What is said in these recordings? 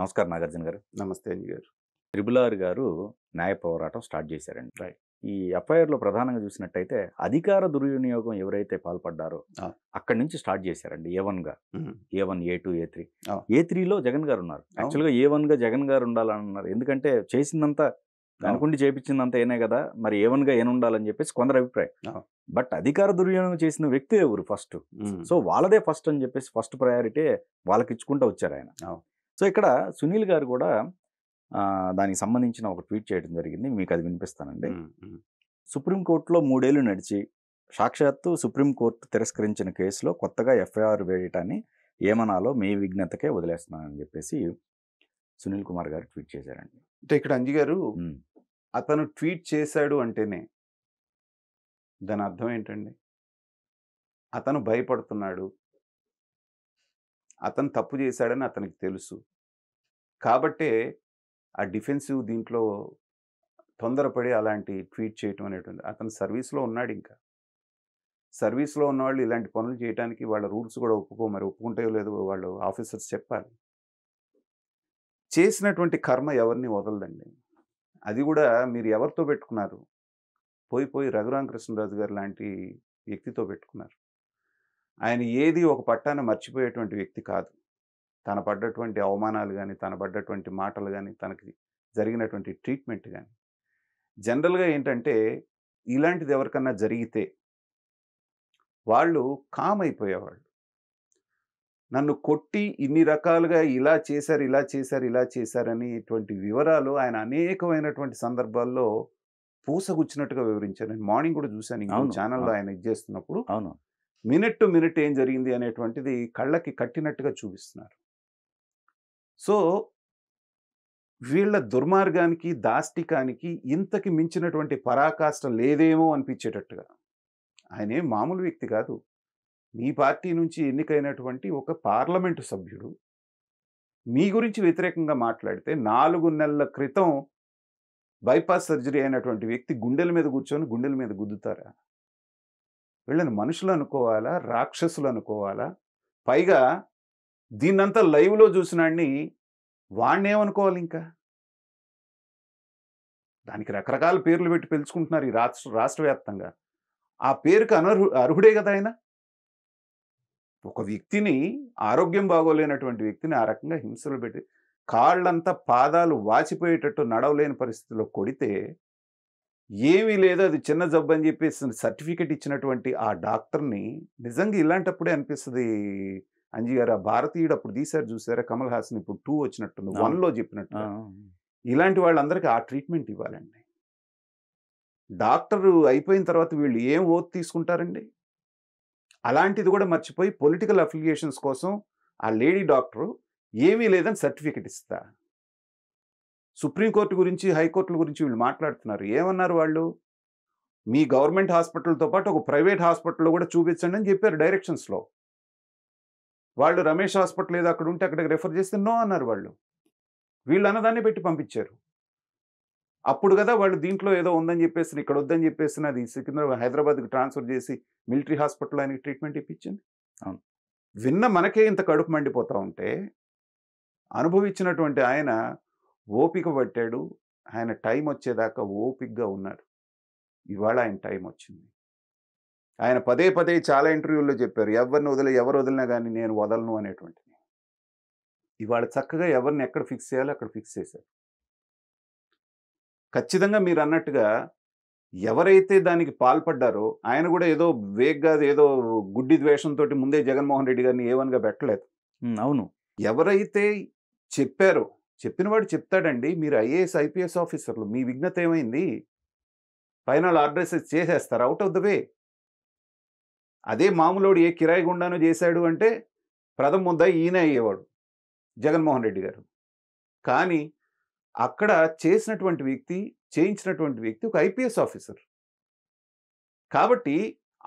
నమస్కారం నాగార్జున గారు నమస్తే అంజీ గారు ట్రిబుల్ ఆర్ గారు న్యాయ పోరాటం స్టార్ట్ చేశారండి రైట్ ఈ ఎఫ్ఐఆర్లో ప్రధానంగా చూసినట్టయితే అధికార దుర్వినియోగం ఎవరైతే పాల్పడ్డారో అక్కడి నుంచి స్టార్ట్ చేశారండి ఏ వన్గా A one A two A three A త్రీలో జగన్ గారు ఉన్నారు యాక్చువల్గా ఏ వన్గా జగన్ గారు ఉండాలని అన్నారు ఎందుకంటే చేసిందంతా అనుకుండి చేపించిందంతా ఏనే కదా మరి ఏ వన్గా ఏను ఉండాలని చెప్పేసి కొందరు అభిప్రాయం బట్ అధికార దుర్వినియోగం చేసిన వ్యక్తి ఎవరు ఫస్ట్ సో వాళ్ళదే ఫస్ట్ అని చెప్పేసి ఫస్ట్ ప్రయారిటీ వాళ్ళకి ఇచ్చుకుంటూ వచ్చారు ఆయన సో ఇక్కడ సునీల్ గారు కూడా దానికి సంబంధించిన ఒక ట్వీట్ చేయడం జరిగింది మీకు అది వినిపిస్తానండి సుప్రీంకోర్టులో మూడేళ్లు నడిచి సాక్షాత్తు సుప్రీంకోర్టు తిరస్కరించిన కేసులో కొత్తగా ఎఫ్ఐఆర్ వేయటాన్ని ఏమనాలో మీ విజ్ఞతకే వదిలేస్తున్నానని చెప్పేసి సునీల్ కుమార్ గారు ట్వీట్ చేశారండి అంటే ఇక్కడ అంజీ గారు అతను ట్వీట్ చేశాడు అంటేనే దాని అర్థం ఏంటండి అతను భయపడుతున్నాడు అతను తప్పు చేశాడని అతనికి తెలుసు కాబట్టే ఆ డిఫెన్సివ్ దీంట్లో తొందరపడి అలాంటి ట్వీట్ చేయటం అనేటువంటి అతను సర్వీస్లో ఉన్నాడు ఇంకా సర్వీస్లో ఉన్నవాళ్ళు ఇలాంటి పనులు చేయడానికి వాళ్ళ రూల్స్ కూడా ఒప్పుకో మరి ఒప్పుకుంటాయో లేదో వాళ్ళు ఆఫీసర్స్ చెప్పాలి చేసినటువంటి కర్మ ఎవరిని వదలదండి అది కూడా మీరు ఎవరితో పెట్టుకున్నారు పోయి పోయి కృష్ణరాజు గారు లాంటి వ్యక్తితో పెట్టుకున్నారు ఆయన ఏది ఒక పట్టాన మర్చిపోయేటువంటి వ్యక్తి కాదు తన పడ్డటువంటి అవమానాలు కానీ తన పడ్డటువంటి మాటలు కానీ తనకి జరిగినటువంటి ట్రీట్మెంట్ కానీ జనరల్గా ఏంటంటే ఇలాంటిది ఎవరికన్నా జరిగితే వాళ్ళు కామ్ అయిపోయేవాళ్ళు నన్ను కొట్టి ఇన్ని రకాలుగా ఇలా చేశారు ఇలా చేశారు ఇలా చేశారనేటువంటి వివరాలు ఆయన అనేకమైనటువంటి సందర్భాల్లో పూసగుచ్చినట్టుగా వివరించారు నేను మార్నింగ్ కూడా చూశాను ఇంకో ఛానల్లో ఆయన ఇది చేస్తున్నప్పుడు అవును మినిట్ టు మినిట్ ఏం జరిగింది అనేటువంటిది కళ్ళకి కట్టినట్టుగా చూపిస్తున్నారు సో వీళ్ళ దుర్మార్గానికి దాష్టికానికి ఇంతకి మించినటువంటి పరాకాష్టం లేదేమో అనిపించేటట్టుగా ఆయనే మామూలు వ్యక్తి కాదు మీ పార్టీ నుంచి ఎన్నికైనటువంటి ఒక పార్లమెంటు సభ్యుడు మీ గురించి వ్యతిరేకంగా మాట్లాడితే నాలుగు నెలల క్రితం బైపాస్ సర్జరీ అయినటువంటి వ్యక్తి గుండెల మీద కూర్చొని గుండెల మీద గుద్దుతారా వీళ్ళని మనుషులు అనుకోవాలా రాక్షసులు అనుకోవాలా పైగా దీన్నంతా లైవ్లో చూసినాడిని వాణ్ణేమనుకోవాలి ఇంకా దానికి రకరకాల పేర్లు పెట్టి పిలుచుకుంటున్నారు ఈ రాష్ట్ర రాష్ట్ర వ్యాప్తంగా ఆ పేరుకి అనర్హు అర్హుడే కదా ఆయన ఒక వ్యక్తిని ఆరోగ్యం బాగోలేనటువంటి వ్యక్తిని ఆ రకంగా హింసలు పెట్టి కాళ్ళంతా పాదాలు వాచిపోయేటట్టు నడవలేని పరిస్థితిలో కొడితే ఏమీ లేదు అది చిన్న జబ్బు అని చెప్పేసి సర్టిఫికెట్ ఇచ్చినటువంటి ఆ డాక్టర్ని నిజంగా ఇలాంటప్పుడే అనిపిస్తుంది అంజీ గారు ఆ భారతీయుడు అప్పుడు తీశారు చూసారా కమల్ హాసన్ ఇప్పుడు టూ వచ్చినట్టుంది వన్లో చెప్పినట్టు ఇలాంటి వాళ్ళందరికీ ఆ ట్రీట్మెంట్ ఇవ్వాలండి డాక్టరు అయిపోయిన తర్వాత వీళ్ళు ఏం ఓత్ తీసుకుంటారండి అలాంటిది కూడా మర్చిపోయి పొలిటికల్ అఫిలియేషన్స్ కోసం ఆ లేడీ డాక్టరు ఏమీ లేదని సర్టిఫికెట్ ఇస్తారు సుప్రీంకోర్టు గురించి హైకోర్టుల గురించి వీళ్ళు మాట్లాడుతున్నారు ఏమన్నారు వాళ్ళు మీ గవర్నమెంట్ హాస్పిటల్తో పాటు ఒక ప్రైవేట్ హాస్పిటల్లో కూడా చూపించండి అని చెప్పారు డైరెక్షన్స్లో వాళ్ళు రమేష్ హాస్పిటల్ ఏదో అక్కడ ఉంటే అక్కడికి రెఫర్ చేస్తే నో అన్నారు వాళ్ళు వీళ్ళు అన్నదాన్ని పెట్టి పంపించారు అప్పుడు కదా వాళ్ళు దీంట్లో ఏదో ఉందని చెప్పేసి ఇక్కడ వద్దని చెప్పేసి అది సికింద్రాబాద్ హైదరాబాద్కి ట్రాన్స్ఫర్ చేసి మిలిటరీ హాస్పిటల్ ఆయనకి ట్రీట్మెంట్ ఇప్పించింది అవును విన్న మనకే ఇంత కడుపు మండిపోతూ ఉంటే అనుభవించినటువంటి ఆయన ఓపిక పట్టాడు ఆయన టైం వచ్చేదాకా ఓపికగా ఉన్నాడు ఇవాళ ఆయన టైం వచ్చింది ఆయన పదే పదే చాలా ఇంటర్వ్యూల్లో చెప్పారు ఎవరిని వదిలే ఎవరు వదిలినా కానీ నేను వదలను అనేటువంటిది ఇవాళ చక్కగా ఎవరిని ఎక్కడ ఫిక్స్ చేయాలో అక్కడ ఫిక్స్ చేశారు ఖచ్చితంగా మీరు అన్నట్టుగా ఎవరైతే దానికి పాల్పడ్డారో ఆయన కూడా ఏదో వేగ్గా ఏదో గుడ్డి ద్వేషంతో ముందే జగన్మోహన్ రెడ్డి గారిని ఏవనిగా పెట్టలేదు అవును ఎవరైతే చెప్పారో చెప్పినవాడు చెప్తాడండి మీరు ఐఏఎస్ ఐపీఎస్ ఆఫీసర్లు మీ విఘ్నత ఏమైంది ఫైనల్ ఆర్డర్స్ చేసేస్తారు అవుట్ ఆఫ్ ద వే అదే మామూలోడు ఏ కిరాయి గుండానో చేశాడు అంటే ప్రథమ ముద్ద ఈయన అయ్యేవాడు జగన్మోహన్ రెడ్డి గారు కానీ అక్కడ చేసినటువంటి వ్యక్తి చేయించినటువంటి వ్యక్తి ఒక ఐపీఎస్ ఆఫీసర్ కాబట్టి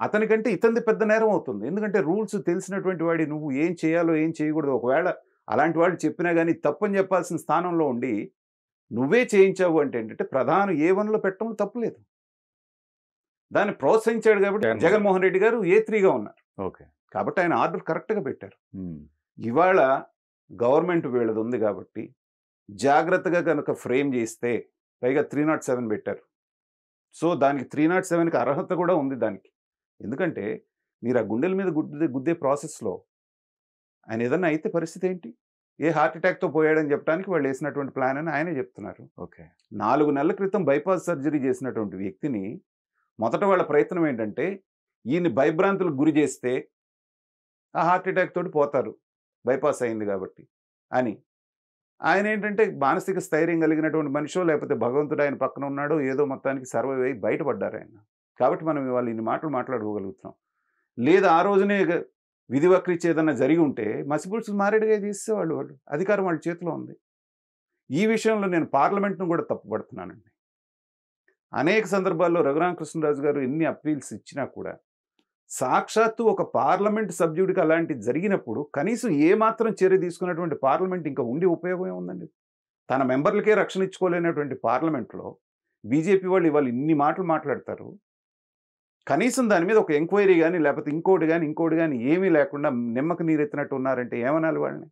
అతనికంటే ఇతంది పెద్ద నేరం అవుతుంది ఎందుకంటే రూల్స్ తెలిసినటువంటి వాడి నువ్వు ఏం చేయాలో ఏం చేయకూడదు ఒకవేళ అలాంటి వాడు చెప్పినా కానీ తప్పని చెప్పాల్సిన స్థానంలో ఉండి నువ్వే చేయించావు అంటే ఏంటంటే ప్రధానం ఏ వనలో పెట్టడం తప్పులేదు దాన్ని ప్రోత్సహించాడు కాబట్టి జగన్మోహన్ రెడ్డి గారు ఏ త్రీగా ఉన్నారు ఓకే కాబట్టి ఆయన ఆర్డర్ కరెక్ట్గా పెట్టారు ఇవాళ గవర్నమెంట్ వీళ్ళది ఉంది కాబట్టి జాగ్రత్తగా కనుక ఫ్రేమ్ చేస్తే పైగా త్రీ నాట్ సెవెన్ పెట్టారు సో దానికి త్రీ నాట్ సెవెన్కి అర్హత కూడా ఉంది దానికి ఎందుకంటే మీరు ఆ గుండెల మీద గుద్దే గుద్దే ప్రాసెస్లో ఆయన ఏదన్నా అయితే పరిస్థితి ఏంటి ఏ హార్ట్ అటాక్తో పోయాడని చెప్పడానికి వాళ్ళు వేసినటువంటి ప్లాన్ అని ఆయనే చెప్తున్నారు ఓకే నాలుగు నెలల క్రితం బైపాస్ సర్జరీ చేసినటువంటి వ్యక్తిని మొదట వాళ్ళ ప్రయత్నం ఏంటంటే ఈయన్ని భయభ్రాంతులకు గురి చేస్తే ఆ హార్ట్ అటాక్ తోటి పోతారు బైపాస్ అయింది కాబట్టి అని ఆయన ఏంటంటే మానసిక స్థైర్యం కలిగినటువంటి మనిషో లేకపోతే భగవంతుడు ఆయన పక్కన ఉన్నాడో ఏదో మొత్తానికి సర్వే అయ్యి బయటపడ్డారు ఆయన కాబట్టి మనం ఇవాళ ఇన్ని మాటలు మాట్లాడుకోగలుగుతున్నాం లేదా ఆ రోజునే విధివక్రీచి ఏదైనా జరిగి ఉంటే మసిబుల్స్ మారేడుగా తీసేవాళ్ళు వాళ్ళు అధికారం వాళ్ళ చేతిలో ఉంది ఈ విషయంలో నేను పార్లమెంట్ను కూడా తప్పుపడుతున్నానండి అనేక సందర్భాల్లో రఘురామకృష్ణరాజు గారు ఎన్ని అప్పీల్స్ ఇచ్చినా కూడా సాక్షాత్తు ఒక పార్లమెంట్ సభ్యుడికి అలాంటి జరిగినప్పుడు కనీసం ఏమాత్రం చర్య తీసుకున్నటువంటి పార్లమెంట్ ఇంకా ఉండి ఉపయోగం ఏముందండి తన మెంబర్లకే రక్షణ ఇచ్చుకోలేనటువంటి పార్లమెంట్లో బీజేపీ వాళ్ళు ఇవాళ ఇన్ని మాటలు మాట్లాడతారు కనీసం దాని మీద ఒక ఎంక్వైరీ కానీ లేకపోతే ఇంకోటి కానీ ఇంకోటి కానీ ఏమీ లేకుండా నిమ్మకు ఎత్తినట్టు ఉన్నారంటే ఏమనాలి వాళ్ళని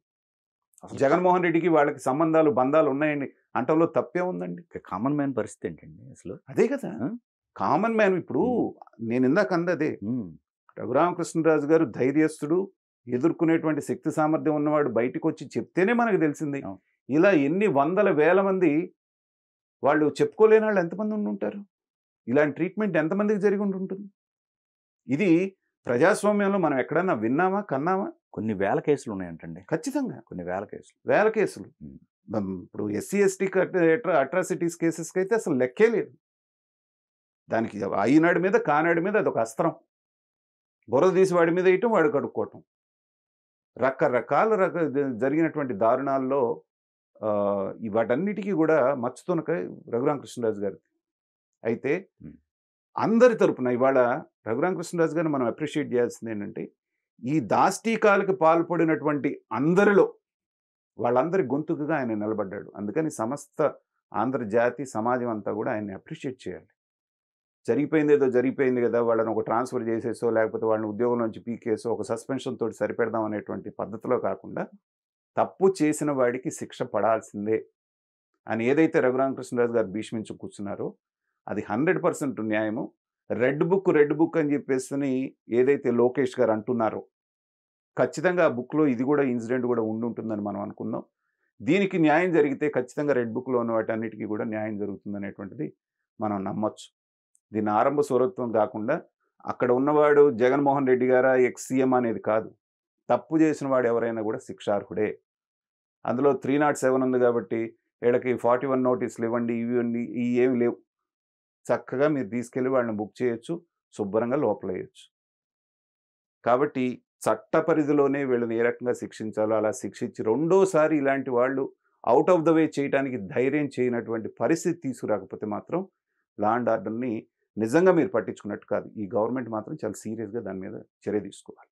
జగన్మోహన్ రెడ్డికి వాళ్ళకి సంబంధాలు బంధాలు ఉన్నాయండి అంటంలో తప్పే ఉందండి కామన్ మ్యాన్ పరిస్థితి ఏంటండి అసలు అదే కదా కామన్ మ్యాన్ ఇప్పుడు నేను ఇందాక అందదే రఘురామకృష్ణరాజు గారు ధైర్యస్తుడు ఎదుర్కొనేటువంటి శక్తి సామర్థ్యం ఉన్నవాడు బయటకు వచ్చి చెప్తేనే మనకు తెలిసింది ఇలా ఎన్ని వందల వేల మంది వాళ్ళు చెప్పుకోలేని వాళ్ళు ఎంతమంది ఉండి ఉంటారు ఇలాంటి ట్రీట్మెంట్ ఎంతమందికి జరిగి ఉంటుంటుంది ఇది ప్రజాస్వామ్యంలో మనం ఎక్కడన్నా విన్నామా కన్నామా కొన్ని వేల కేసులు ఉన్నాయంటండి ఖచ్చితంగా కొన్ని వేల కేసులు వేల కేసులు ఇప్పుడు ఎస్సీ ఎస్టీ అట్రాసిటీస్ కేసెస్కి అయితే అసలు లెక్కే లేదు దానికి అయినాడు మీద కానాడు మీద అదొక అస్త్రం బుర్ర తీసి వాడి మీద వేయటం వాడు కడుక్కోవటం రకరకాల రక జరిగినటువంటి దారుణాల్లో వాటన్నిటికీ కూడా మచ్చుతునకై రఘురామకృష్ణరాజు గారి అయితే అందరి తరపున ఇవాళ కృష్ణరాజు గారిని మనం అప్రిషియేట్ చేయాల్సింది ఏంటంటే ఈ దాష్టీకాలకు పాల్పడినటువంటి అందరిలో వాళ్ళందరి గొంతుకుగా ఆయన నిలబడ్డాడు అందుకని సమస్త ఆంధ్రజాతి సమాజం అంతా కూడా ఆయన్ని అప్రిషియేట్ చేయాలి జరిగిపోయింది ఏదో జరిగిపోయింది కదా వాళ్ళని ఒక ట్రాన్స్ఫర్ చేసేసో లేకపోతే వాళ్ళని ఉద్యోగం నుంచి పీకేసో ఒక సస్పెన్షన్ తోటి సరిపెడదాం అనేటువంటి పద్ధతిలో కాకుండా తప్పు చేసిన వాడికి శిక్ష పడాల్సిందే అని ఏదైతే రఘురామకృష్ణరాజు గారు భీష్మించి కూర్చున్నారో అది హండ్రెడ్ పర్సెంట్ న్యాయము రెడ్ బుక్ రెడ్ బుక్ అని చెప్పేసి ఏదైతే లోకేష్ గారు అంటున్నారో ఖచ్చితంగా ఆ బుక్లో ఇది కూడా ఇన్సిడెంట్ కూడా ఉండుంటుందని మనం అనుకుందాం దీనికి న్యాయం జరిగితే ఖచ్చితంగా రెడ్ బుక్లో ఉన్న అన్నిటికీ కూడా న్యాయం జరుగుతుంది అనేటువంటిది మనం నమ్మొచ్చు దీని ఆరంభ స్వరత్వం కాకుండా అక్కడ ఉన్నవాడు జగన్మోహన్ రెడ్డి గారా ఎక్స్సీఎం అనేది కాదు తప్పు చేసిన వాడు ఎవరైనా కూడా శిక్షార్హుడే అందులో త్రీ నాట్ సెవెన్ ఉంది కాబట్టి వీళ్ళకి ఫార్టీ వన్ నోటీసులు ఇవ్వండి ఇవి ఇవి ఏమి లేవు చక్కగా మీరు తీసుకెళ్ళి వాళ్ళని బుక్ చేయొచ్చు శుభ్రంగా లోపలేయచ్చు కాబట్టి చట్ట పరిధిలోనే వీళ్ళని ఏ రకంగా శిక్షించాలో అలా శిక్షించి రెండోసారి ఇలాంటి వాళ్ళు అవుట్ ఆఫ్ ద వే చేయడానికి ధైర్యం చేయనటువంటి పరిస్థితి తీసుకురాకపోతే మాత్రం లా అండ్ ఆర్డర్ని నిజంగా మీరు పట్టించుకున్నట్టు కాదు ఈ గవర్నమెంట్ మాత్రం చాలా సీరియస్గా దాని మీద చర్య తీసుకోవాలి